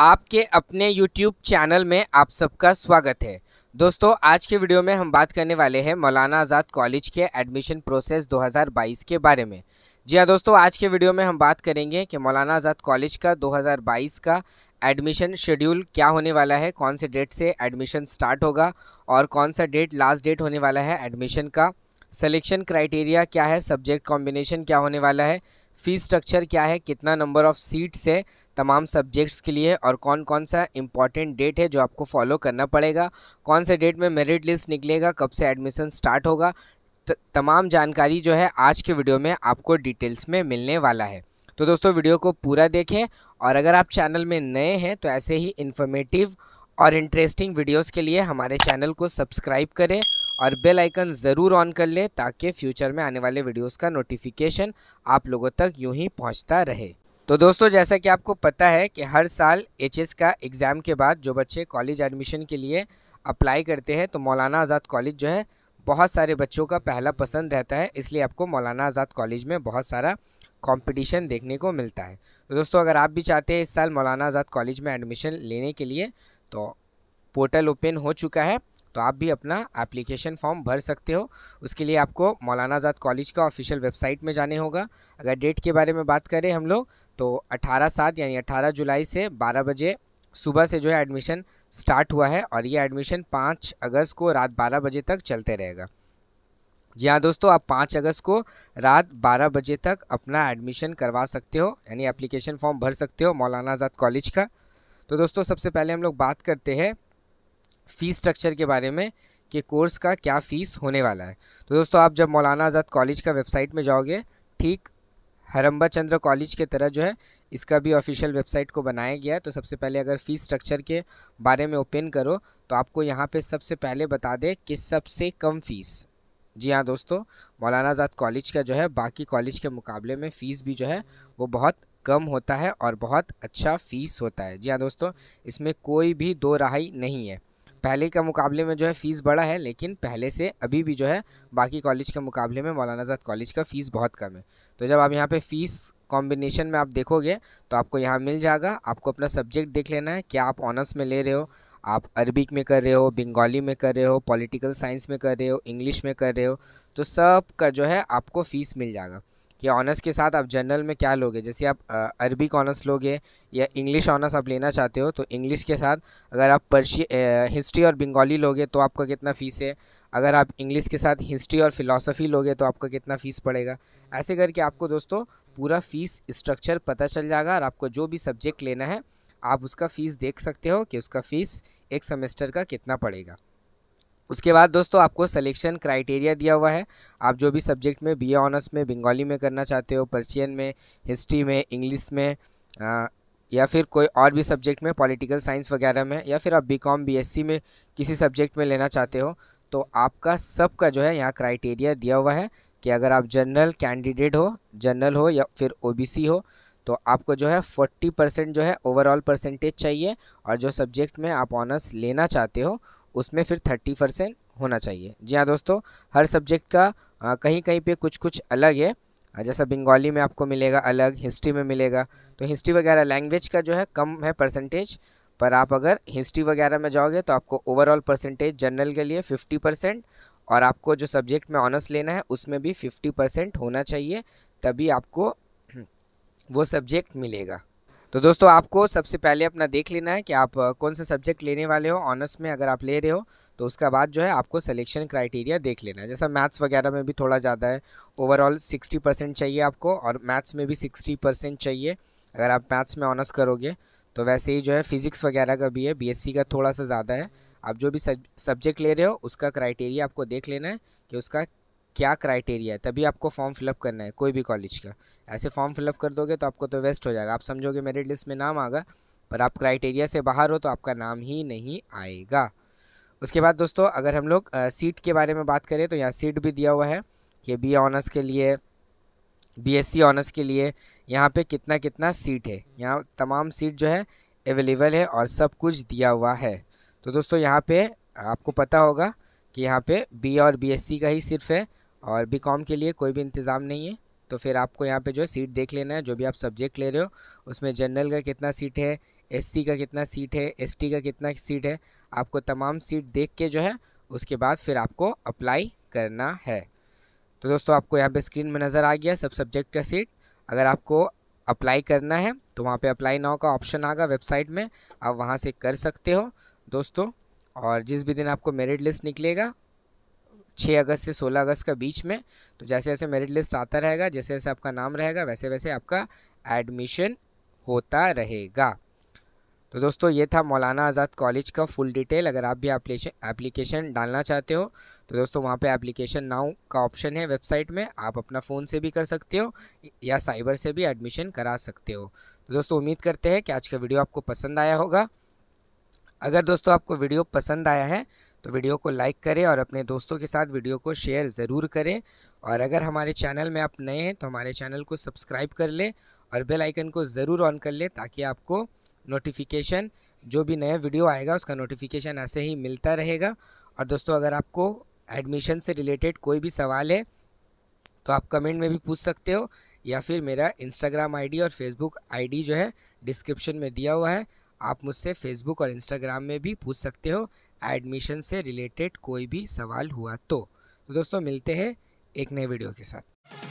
आपके अपने YouTube channel में आप सबका स्वागत है दोस्तों आज के वीडियो में हम बात करने वाले हैं मौलाना आज़ाद कॉलेज के एडमिशन प्रोसेस 2022 के बारे में जी हाँ दोस्तों आज के वीडियो में हम बात करेंगे कि मौलाना आज़ाद कॉलेज का 2022 का एडमिशन शेड्यूल क्या होने वाला है कौन से डेट से एडमिशन स्टार्ट होगा और कौन सा डेट लास्ट डेट होने वाला है एडमिशन का सलेक्शन क्राइटेरिया क्या है सब्जेक्ट कॉम्बिनेशन क्या होने वाला है फ़ी स्ट्रक्चर क्या है कितना नंबर ऑफ़ सीट्स है तमाम सब्जेक्ट्स के लिए और कौन कौन सा इंपॉर्टेंट डेट है जो आपको फॉलो करना पड़ेगा कौन से डेट में मेरिट लिस्ट निकलेगा कब से एडमिशन स्टार्ट होगा तमाम जानकारी जो है आज के वीडियो में आपको डिटेल्स में मिलने वाला है तो दोस्तों वीडियो को पूरा देखें और अगर आप चैनल में नए हैं तो ऐसे ही इन्फॉर्मेटिव और इंटरेस्टिंग वीडियोस के लिए हमारे चैनल को सब्सक्राइब करें और बेल आइकन ज़रूर ऑन कर लें ताकि फ्यूचर में आने वाले वीडियोस का नोटिफिकेशन आप लोगों तक यूं ही पहुंचता रहे तो दोस्तों जैसा कि आपको पता है कि हर साल एच का एग्ज़ाम के बाद जो बच्चे कॉलेज एडमिशन के लिए अप्लाई करते हैं तो मौलाना आज़ाद कॉलेज जो है बहुत सारे बच्चों का पहला पसंद रहता है इसलिए आपको मौलाना आज़ाद कॉलेज में बहुत सारा कंपटीशन देखने को मिलता है तो दोस्तों अगर आप भी चाहते हैं इस साल मौलाना आज़ाद कॉलेज में एडमिशन लेने के लिए तो पोर्टल ओपन हो चुका है तो आप भी अपना एप्लीकेशन फॉर्म भर सकते हो उसके लिए आपको मौलाना आज़ाद कॉलेज का ऑफिशियल वेबसाइट में जाने होगा अगर डेट के बारे में बात करें हम लोग तो 18 सात यानी 18 जुलाई से 12 बजे सुबह से जो है एडमिशन स्टार्ट हुआ है और ये एडमिशन 5 अगस्त को रात 12 बजे तक चलते रहेगा जी हाँ दोस्तों आप 5 अगस्त को रात 12 बजे तक अपना एडमिशन करवा सकते हो यानी एप्लीकेशन फॉर्म भर सकते हो मौलाना आज़ाद कॉलेज का तो दोस्तों सबसे पहले हम लोग बात करते हैं फ़ीस स्ट्रक्चर के बारे में कि कोर्स का क्या फ़ीस होने वाला है तो दोस्तों आप जब मौलाना आज़ाद कॉलेज का वेबसाइट में जाओगे ठीक हरम्बा चंद्र कॉलेज के तरह जो है इसका भी ऑफिशियल वेबसाइट को बनाया गया है तो सबसे पहले अगर फ़ीस स्ट्रक्चर के बारे में ओपन करो तो आपको यहाँ पे सबसे पहले बता दें कि सबसे कम फ़ीस जी हाँ दोस्तों मौलाना आज़ाद कॉलेज का जो है बाकी कॉलेज के मुकाबले में फ़ीस भी जो है वो बहुत कम होता है और बहुत अच्छा फ़ीस होता है जी हाँ दोस्तों इसमें कोई भी दो राही नहीं है पहले के मुकाबले में जो है फ़ीस बड़ा है लेकिन पहले से अभी भी जो है बाकी कॉलेज के मुकाबले में मौलाना आज़ाद कॉलेज का फ़ीस बहुत कम है तो जब आप यहाँ पे फ़ीस कॉम्बिनेशन में आप देखोगे तो आपको यहाँ मिल जाएगा आपको अपना सब्जेक्ट देख लेना है क्या आप ऑनर्स में ले रहे हो आप अरबिक में कर रहे हो बंगाली में कर रहे हो पॉलिटिकल साइंस में कर रहे हो इंग्लिश में कर रहे हो तो सब का जो है आपको फ़ीस मिल जाएगा कि ऑनर्स के साथ आप जनरल में क्या लोगे जैसे आप अरबिक ऑनर्स लोगे या इंग्लिश ऑनर्स आप लेना चाहते हो तो इंग्लिश के साथ अगर आप पर्शी हिस्ट्री और बंगाली लोगे तो आपका कितना फ़ीस है अगर आप इंग्लिश के साथ हिस्ट्री और फिलोसफी लोगे तो आपका कितना फ़ीस पड़ेगा ऐसे करके आपको दोस्तों पूरा फ़ीस स्ट्रक्चर पता चल जाएगा और आपको जो भी सब्जेक्ट लेना है आप उसका फ़ीस देख सकते हो कि उसका फ़ीस एक सेमेस्टर का कितना पड़ेगा उसके बाद दोस्तों आपको सिलेक्शन क्राइटेरिया दिया हुआ है आप जो भी सब्जेक्ट में बी ऑनर्स में बंगाली में करना चाहते हो पर्शियन में हिस्ट्री में इंग्लिश में आ, या फिर कोई और भी सब्जेक्ट में पॉलिटिकल साइंस वगैरह में या फिर आप बी कॉम में किसी सब्जेक्ट में लेना चाहते हो तो आपका सबका जो है यहाँ क्राइटेरिया दिया हुआ है कि अगर आप जनरल कैंडिडेट हो जनरल हो या फिर सी हो तो आपको जो है फोर्टी परसेंट जो है ओवरऑल परसेंटेज चाहिए और जो सब्जेक्ट में आप ऑनर्स लेना चाहते हो उसमें फिर थर्टी परसेंट होना चाहिए जी हाँ दोस्तों हर सब्जेक्ट का आ, कहीं कहीं पे कुछ कुछ अलग है जैसा बंगाली में आपको मिलेगा अलग हिस्ट्री में मिलेगा तो हिस्ट्री वगैरह लैंग्वेज का जो है कम है परसेंटेज पर आप अगर हिस्ट्री वगैरह में जाओगे तो आपको ओवरऑल परसेंटेज जनरल के लिए फिफ्टी परसेंट और आपको जो सब्जेक्ट में ऑनर्स लेना है उसमें भी फिफ्टी परसेंट होना चाहिए तभी आपको वो सब्जेक्ट मिलेगा तो दोस्तों आपको सबसे पहले अपना देख लेना है कि आप कौन सा सब्जेक्ट लेने वाले हो ऑनर्स में अगर आप ले रहे हो तो उसका बाद जो है आपको सिलेक्शन क्राइटेरिया देख लेना है जैसा मैथ्स वगैरह में भी थोड़ा ज़्यादा है ओवरऑल सिक्सटी परसेंट चाहिए आपको और मैथ्स में भी सिक्सटी परसेंट चाहिए अगर आप मैथ्स में ऑनर्स करोगे तो वैसे ही जो है फिज़िक्स वगैरह का भी है बी का थोड़ा सा ज़्यादा है आप जो भी सब्जेक्ट ले रहे हो उसका क्राइटेरिया आपको देख लेना है कि उसका क्या क्राइटेरिया है तभी आपको फॉर्म फिलअप करना है कोई भी कॉलेज का ऐसे फॉर्म फिलअप कर दोगे तो आपको तो वेस्ट हो जाएगा आप समझोगे मेरिट लिस्ट में नाम आगा पर आप क्राइटेरिया से बाहर हो तो आपका नाम ही नहीं आएगा उसके बाद दोस्तों अगर हम लोग सीट के बारे में बात करें तो यहाँ सीट भी दिया हुआ है कि बी ऑनर्स के लिए बीएससी ऑनर्स के लिए यहाँ पे कितना कितना सीट है यहाँ तमाम सीट जो है अवेलेबल है और सब कुछ दिया हुआ है तो दोस्तों यहाँ पे आपको पता होगा कि यहाँ पे बी और बीएससी का ही सिर्फ है और बी कॉम के लिए कोई भी इंतज़ाम नहीं है तो फिर आपको यहाँ पे जो है सीट देख लेना है जो भी आप सब्जेक्ट ले रहे हो उसमें जनरल का कितना सीट है एससी का कितना सीट है एसटी का कितना सीट है आपको तमाम सीट देख के जो है उसके बाद फिर आपको अप्लाई करना है तो दोस्तों आपको यहाँ पे स्क्रीन में नज़र आ गया सब सब्जेक्ट का सीट अगर आपको अप्लाई करना है तो वहाँ पर अप्लाई नाव का ऑप्शन आगा वेबसाइट में आप वहाँ से कर सकते हो दोस्तों और जिस भी दिन आपको मेरिट लिस्ट निकलेगा छः अगस्त से सोलह अगस्त के बीच में तो जैसे जैसे मेरिट लिस्ट आता रहेगा जैसे जैसे आपका नाम रहेगा वैसे वैसे आपका एडमिशन होता रहेगा तो दोस्तों ये था मौलाना आज़ाद कॉलेज का फुल डिटेल अगर आप भी एप्लीकेशन डालना चाहते हो तो दोस्तों वहाँ पे एप्लीकेशन नाउ का ऑप्शन है वेबसाइट में आप अपना फ़ोन से भी कर सकते हो या साइबर से भी एडमिशन करा सकते हो तो दोस्तों उम्मीद करते हैं कि आज का वीडियो आपको पसंद आया होगा अगर दोस्तों आपको वीडियो पसंद आया है तो वीडियो को लाइक करें और अपने दोस्तों के साथ वीडियो को शेयर ज़रूर करें और अगर हमारे चैनल में आप नए हैं तो हमारे चैनल को सब्सक्राइब कर लें और बेल आइकन को ज़रूर ऑन कर लें ताकि आपको नोटिफिकेशन जो भी नया वीडियो आएगा उसका नोटिफिकेशन ऐसे ही मिलता रहेगा और दोस्तों अगर आपको एडमिशन से रिलेटेड कोई भी सवाल है तो आप कमेंट में भी पूछ सकते हो या फिर मेरा इंस्टाग्राम आईडी और फेसबुक आईडी जो है डिस्क्रिप्शन में दिया हुआ है आप मुझसे फेसबुक और इंस्टाग्राम में भी पूछ सकते हो एडमिशन से रिलेटेड कोई भी सवाल हुआ तो, तो दोस्तों मिलते हैं एक नए वीडियो के साथ